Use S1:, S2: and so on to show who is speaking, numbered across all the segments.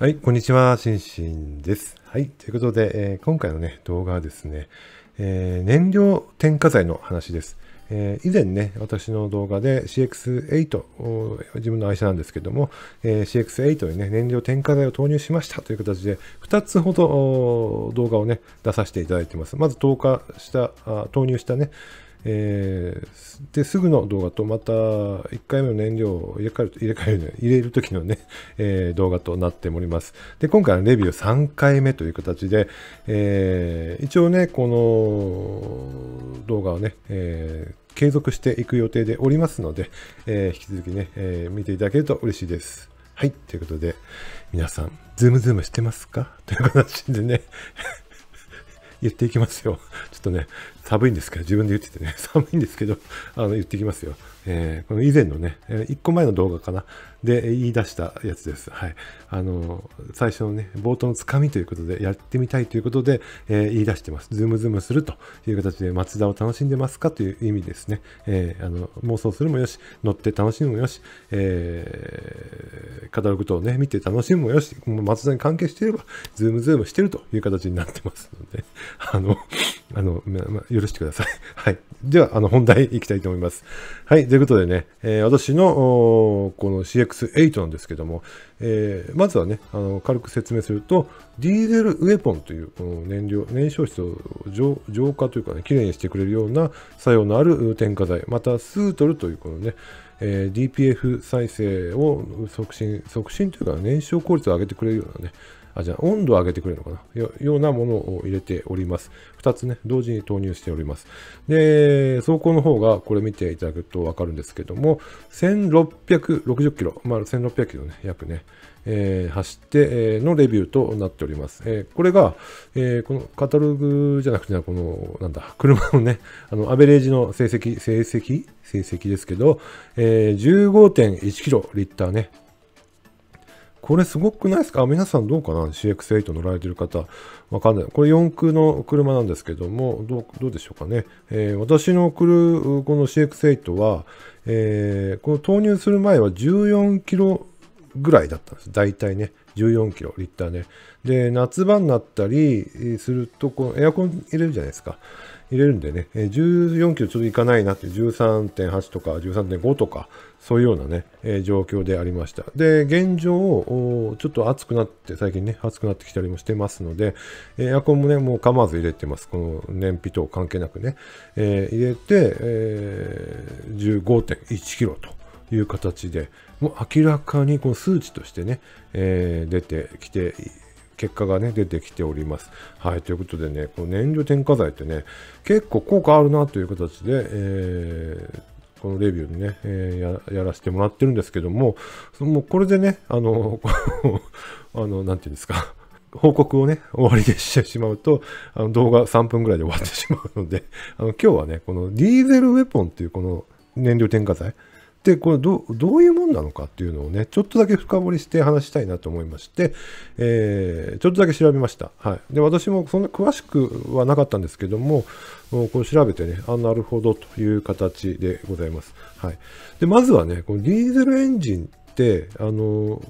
S1: はい、こんにちは、しんしんです。はい、ということで、えー、今回のね、動画はですね、えー、燃料添加剤の話です。えー、以前ね、私の動画で CX8、自分の愛車なんですけども、え CX8 にね、燃料添加剤を投入しましたという形で、2つほど動画をね、出させていただいてます。まず投下した、投入したね、えー、で、すぐの動画と、また1回目の燃料を入れ替える、入れ替える、入れる時のね、えー、動画となっております。で、今回のレビュー3回目という形で、えー、一応ね、この動画をね、えー、継続していく予定でおりますので、えー、引き続きね、えー、見ていただけると嬉しいです。はい、ということで、皆さん、ズームズームしてますかという形でね言っていきますよ。ちょっとね、寒いんですけど、自分で言っててね、寒いんですけど、あの、言っていきますよ。えー、この以前のね、え1個前の動画かな、で言い出したやつです。はい。あの、最初のね、冒頭のつかみということで、やってみたいということで、えー、言い出してます。ズームズームするという形で、松田を楽しんでますかという意味ですね。えー、あの、妄想するもよし、乗って楽しむもよし、えー、カタログ等をね、見て楽しむもよし、松田に関係していれば、ズームズームしてるという形になってますので、あの、あの、ま、許してください。はい。では、あの、本題いきたいと思います。はい。ということでね、えー、私のこの CX8 なんですけども、えー、まずはね、あの軽く説明すると、ディーゼルウェポンというこの燃料、燃焼室を浄化というかね、きれいにしてくれるような作用のある添加剤、またスートルというこのね、えー、DPF 再生を促進、促進というか燃焼効率を上げてくれるようなね、あ、じゃあ温度を上げてくれるのかなよようなものを入れております。2つね、同時に投入しております。で、走行の方がこれ見ていただくとわかるんですけども、1660キロ、まあ1600キロね、約ね、えー、走って、えー、のレビューとなっております。えー、これが、えこのカタログじゃなくて、この、なんだ、車のね、あの、アベレージの成績、成績成績ですけど、え15.1キロリッターね。これすごくないですか皆さんどうかな ?CX8 乗られてる方、わかんない。これ四駆の車なんですけども、どうどうでしょうかね。え私の来るこの CX8 は、えこの投入する前は14キロぐらいだったんです。大体ね、14キロ、リッターね。で、夏場になったりすると、こエアコン入れるじゃないですか。入れるんでね、14キロちょっといかないなって、13.8とか13.5とか、そういうようなね、え状況でありました。で、現状、ちょっと暑くなって、最近ね、暑くなってきたりもしてますので、エアコンもね、もう構わず入れてます。この燃費と関係なくね、えー、入れて、えー、15.1キロと。いう形で、もう明らかにこの数値としてね、えー、出てきて、結果がね、出てきております。はい、ということでね、この燃料添加剤ってね、結構効果あるなという形で、えーこのレビューにね、えー、やらせてもらってるんですけども、もうこれでね、あの、あの、なんていうんですか、報告をね、終わりでしてしまうと、あの動画3分ぐらいで終わってしまうので、あの今日はね、このディーゼルウェポンっていうこの燃料添加剤、ってこれどどういうもんなのかっていうのをね、ちょっとだけ深掘りして話したいなと思いまして、えー、ちょっとだけ調べました。はい。で、私もそんな詳しくはなかったんですけども、こう調べてね、あ、なるほどという形でございます。はい。で、まずはね、このディーゼルエンジンって、あの、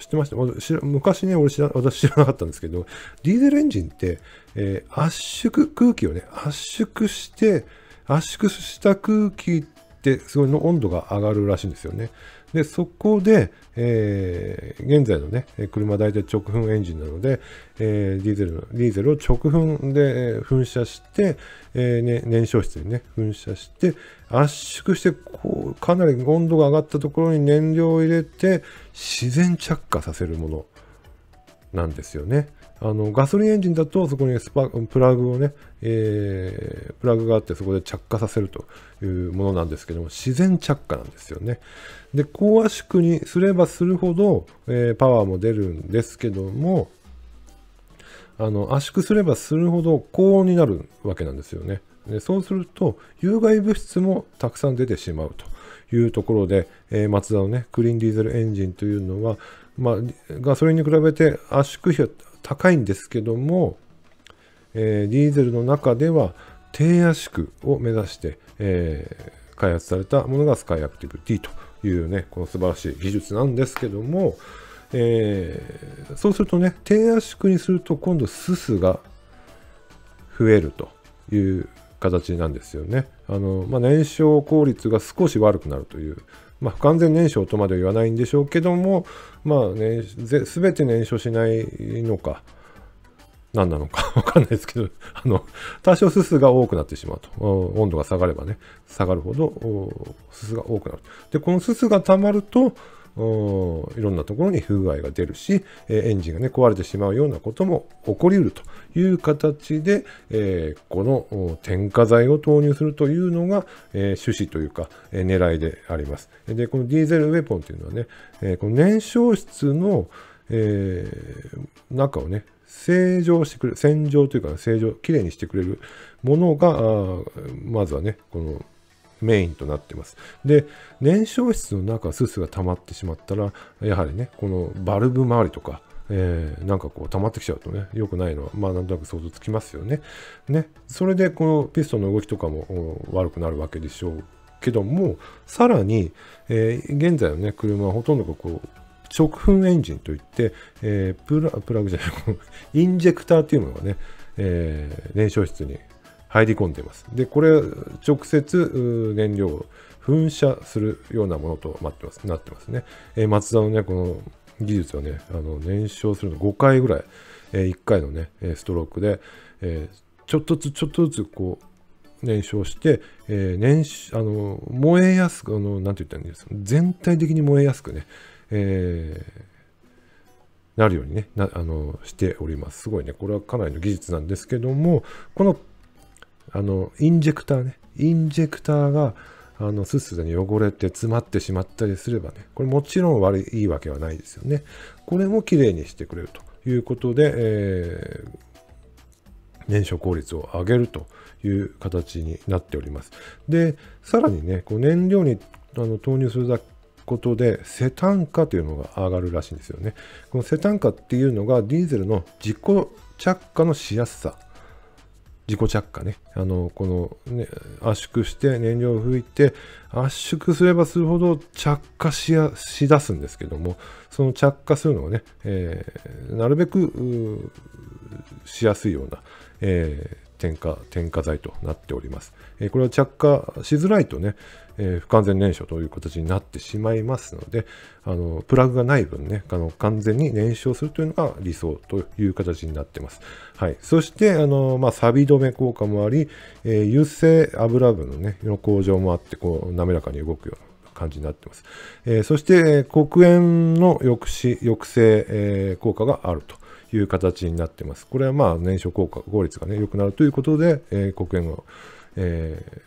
S1: 知ってました昔ね、俺知ら、私知らなかったんですけど、ディーゼルエンジンって、えー、圧縮、空気をね、圧縮して、圧縮した空気、すごいの温度が上がるらしいんですよね。で、そこで、えー、現在のね、車大体直噴エンジンなので、えー、ディーゼルの、ディーゼルを直噴で噴射して、えー、ね、燃焼室にね、噴射して、圧縮して、こう、かなり温度が上がったところに燃料を入れて、自然着火させるもの。なんですよね。あの、ガソリンエンジンだと、そこにスパ、プラグをね、えー、プラグがあって、そこで着火させるというものなんですけども、自然着火なんですよね。で、高圧縮にすればするほど、えー、パワーも出るんですけども、あの、圧縮すればするほど高温になるわけなんですよね。でそうすると、有害物質もたくさん出てしまうというところで、えー、マツダのね、クリーンディーゼルエンジンというのは、まあ、ガソリンに比べて圧縮比は高いんですけども、えー、ディーゼルの中では低圧縮を目指して、えー、開発されたものがスカイアクティブ T というね、この素晴らしい技術なんですけども、えー、そうするとね、低圧縮にすると今度すすが増えるという形なんですよね。あのまあ、燃焼効率が少し悪くなるというまあ、不完全燃焼とまでは言わないんでしょうけども、まあね、全て燃焼しないのか、何なのか わかんないですけどあの、多少すすが多くなってしまうと。温度が下がればね、下がるほどすすが多くなる。で、このすすが溜まると、いろんなところに不具合が出るし、えエンジンがね、壊れてしまうようなことも起こりうるという形で、えー、この添加剤を投入するというのが、えー、趣旨というか、えー、狙いであります。で、このディーゼルウェポンというのはね、えこの燃焼室の、え中をね、正常してくれる、洗浄というか、正常、きれいにしてくれるものが、まずはね、このメインとなってます。で、燃焼室の中、すすが溜まってしまったら、やはりね、このバルブ周りとか、えー、なんかこう溜まってきちゃうとね、良くないのは、まあなんとなく想像つきますよね。ね、それでこのピストンの動きとかも悪くなるわけでしょうけども、さらに、えー、現在のね、車はほとんどがこう、直噴エンジンといって、えー、プラプラグじゃない、インジェクターっていうものがね、えー、燃焼室に入り込んでいます。で、これ、直接燃料を噴射するようなものとなってますなってますね。えー、松田のね、この技術はね、あの燃焼するの5回ぐらい、えー、1回のね、ストロークで、えー、ちょっとずつちょっとずつこう、燃焼して、えー、燃あの燃えやすく、あのなんて言ったらいいんですか、全体的に燃えやすくね、えー、なるようにねなあのしております。すごいね、これはかなりの技術なんですけども、このあの、インジェクターね。インジェクターが、あの、すすに汚れて詰まってしまったりすればね、これもちろん悪い、いいわけはないですよね。これもきれいにしてくれるということで、えー、燃焼効率を上げるという形になっております。で、さらにね、こう燃料にあの投入するだことで、セタン化というのが上がるらしいんですよね。このセタン化っていうのがディーゼルの自己着火のしやすさ自己着火ね。あの、この、ね、圧縮して燃料を吹いて、圧縮すればするほど着火しや、しだすんですけども、その着火するのをね、えー、なるべく、しやすいような、え添加、添加剤となっております。えー、これは着火しづらいとね、えー、不完全燃焼という形になってしまいますので、あの、プラグがない分ね、あの、完全に燃焼するというのが理想という形になってます。はい。そして、あの、まあ、錆止め効果もあり、えー、油性油分のね、の向上もあって、こう、滑らかに動くような感じになってます。えー、そして、黒煙の抑止、抑制、えー、効果があると。いう形になってます。これはまあ燃焼効果、効率がね、良くなるということで、えー、黒煙の、え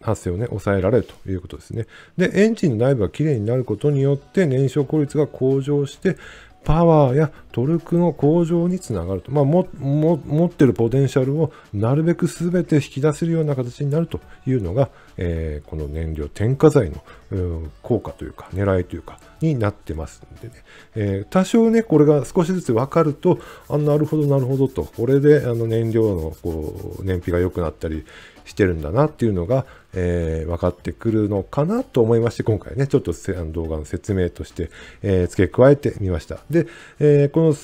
S1: ー、発生をね、抑えられるということですね。で、エンジンの内部がきれいになることによって燃焼効率が向上して、パワーやトルクの向上につながると。まあ、も、も、持ってるポテンシャルをなるべく全て引き出せるような形になるというのが、えー、この燃料添加剤の効果というか、狙いというか、になってますんでね、えー、多少ね、これが少しずつ分かると、あ、なるほど、なるほどと、これであの燃料のこう燃費が良くなったりしてるんだなっていうのが、えー、分かってくるのかなと思いまして、今回ね、ちょっと動画の説明として、えー、付け加えてみました。で、えー、この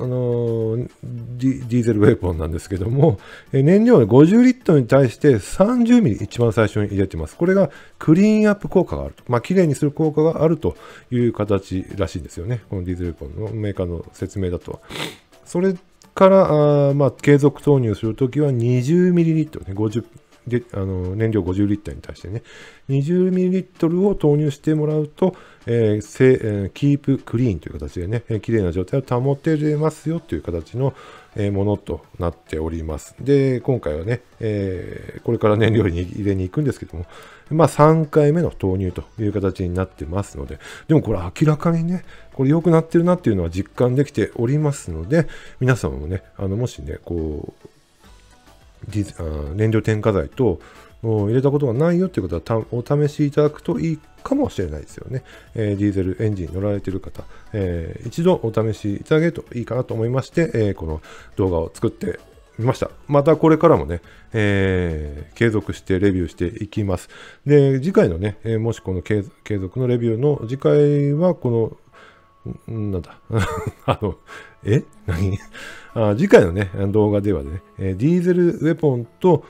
S1: あのディーゼルウェポンなんですけども、え燃料は50リットルに対して30ミリ一番最初に入れてます。これがクリーンアップ効果があると。まあ、綺麗にする効果があるという形らしいんですよね。このディーゼルウェポンのメーカーの説明だと。それから、あまあ、継続投入するときは20ミリリットルね、50であの燃料50リッターに対してね、20ミリリットルを投入してもらうと、えーせえー、キープクリーンという形でね、えー、綺麗な状態を保てれますよという形の、えー、ものとなっております。で、今回はね、えー、これから燃料に入れに行くんですけども、まあ3回目の投入という形になってますので、でもこれ明らかにね、これ良くなってるなっていうのは実感できておりますので、皆様もね、あの、もしね、こう、燃料添加剤と入れたことがないよという方はお試しいただくといいかもしれないですよね。えディーゼルエンジン乗られている方、え一度お試しいただけるといいかなと思いまして、えこの動画を作ってみました。またこれからもね、え継続してレビューしていきます。で、次回のね、えもしこの継続のレビューの次回は、このなんだ。あの、え何あ次回のね、動画ではね、ディーゼルウェポンと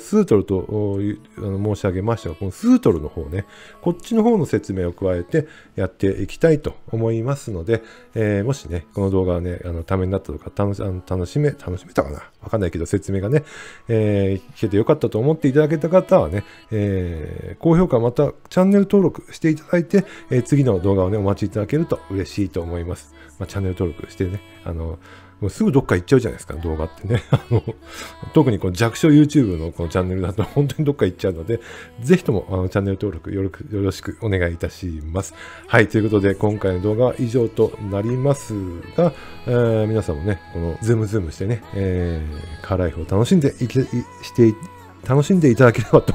S1: スートルと申し上げましたが、このスートルの方ね、こっちの方の説明を加えてやっていきたいと思いますので、えー、もしね、この動画はね、あのためになったとか、楽しあの楽しめ、楽しめたかなわかんないけど、説明がね、えー、聞けてよかったと思っていただけた方はね、えー、高評価またチャンネル登録していただいて、え次の動画をね、お待ちいただけると嬉しいしいと思います。まあ、チャンネル登録してね、あの、もうすぐどっか行っちゃうじゃないですか、動画ってね。あの、特にこの弱小 YouTube のこのチャンネルだと本当にどっか行っちゃうので、ぜひともあのチャンネル登録よろよろしくお願いいたします。はい、ということで今回の動画は以上となりますが、えー、皆さんもね、このズームズームしてね、えー、カーライフを楽しんでいきして、楽しんでいただければと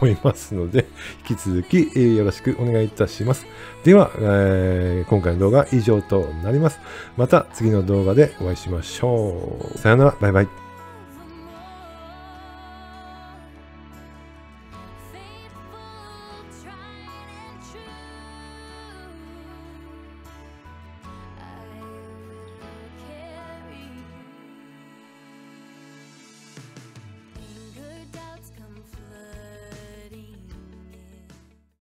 S1: 思いますので、引き続き、えよろしくお願いいたします。では、えー、今回の動画は以上となります。また次の動画でお会いしましょう。さよなら、バイバイ。